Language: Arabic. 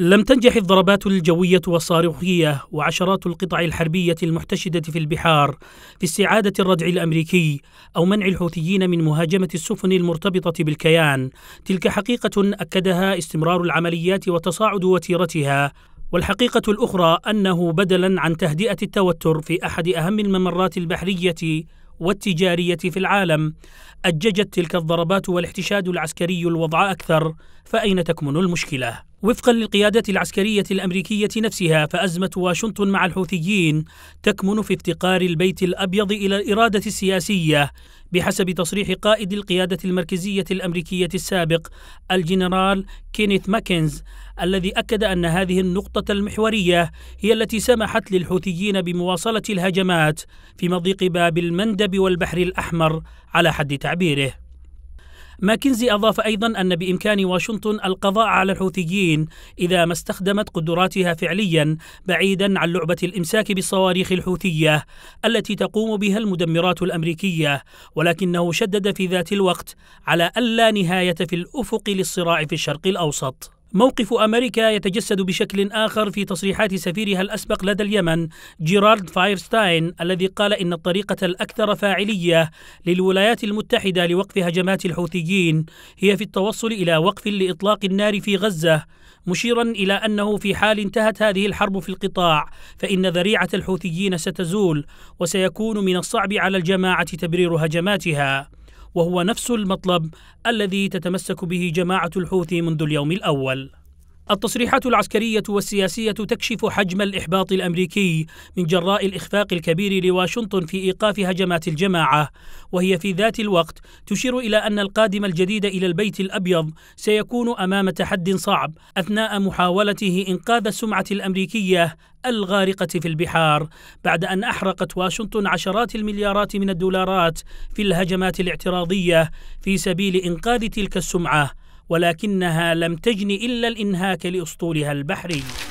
لم تنجح الضربات الجوية والصاروخية وعشرات القطع الحربية المحتشدة في البحار في استعادة الردع الأمريكي أو منع الحوثيين من مهاجمة السفن المرتبطة بالكيان تلك حقيقة أكدها استمرار العمليات وتصاعد وتيرتها والحقيقة الأخرى أنه بدلا عن تهدئة التوتر في أحد أهم الممرات البحرية والتجارية في العالم أججت تلك الضربات والاحتشاد العسكري الوضع أكثر فأين تكمن المشكلة؟ وفقا للقيادة العسكرية الأمريكية نفسها فأزمة واشنطن مع الحوثيين تكمن في افتقار البيت الأبيض إلى الإرادة السياسية بحسب تصريح قائد القيادة المركزية الأمريكية السابق الجنرال كينيث ماكنز الذي أكد أن هذه النقطة المحورية هي التي سمحت للحوثيين بمواصلة الهجمات في مضيق باب المندب والبحر الأحمر على حد تعبيره ماكنزي أضاف أيضا أن بإمكان واشنطن القضاء على الحوثيين إذا ما استخدمت قدراتها فعليا بعيدا عن لعبة الإمساك بالصواريخ الحوثية التي تقوم بها المدمرات الأمريكية ولكنه شدد في ذات الوقت على ألا نهاية في الأفق للصراع في الشرق الأوسط موقف أمريكا يتجسد بشكل آخر في تصريحات سفيرها الأسبق لدى اليمن جيرارد فايرستاين الذي قال إن الطريقة الأكثر فاعلية للولايات المتحدة لوقف هجمات الحوثيين هي في التوصل إلى وقف لإطلاق النار في غزة مشيرا إلى أنه في حال انتهت هذه الحرب في القطاع فإن ذريعة الحوثيين ستزول وسيكون من الصعب على الجماعة تبرير هجماتها وهو نفس المطلب الذي تتمسك به جماعة الحوثي منذ اليوم الأول التصريحات العسكرية والسياسية تكشف حجم الإحباط الأمريكي من جراء الإخفاق الكبير لواشنطن في إيقاف هجمات الجماعة، وهي في ذات الوقت تشير إلى أن القادم الجديد إلى البيت الأبيض سيكون أمام تحد صعب أثناء محاولته إنقاذ السمعة الأمريكية الغارقة في البحار بعد أن أحرقت واشنطن عشرات المليارات من الدولارات في الهجمات الاعتراضية في سبيل إنقاذ تلك السمعة ولكنها لم تجن إلا الإنهاك لأسطولها البحري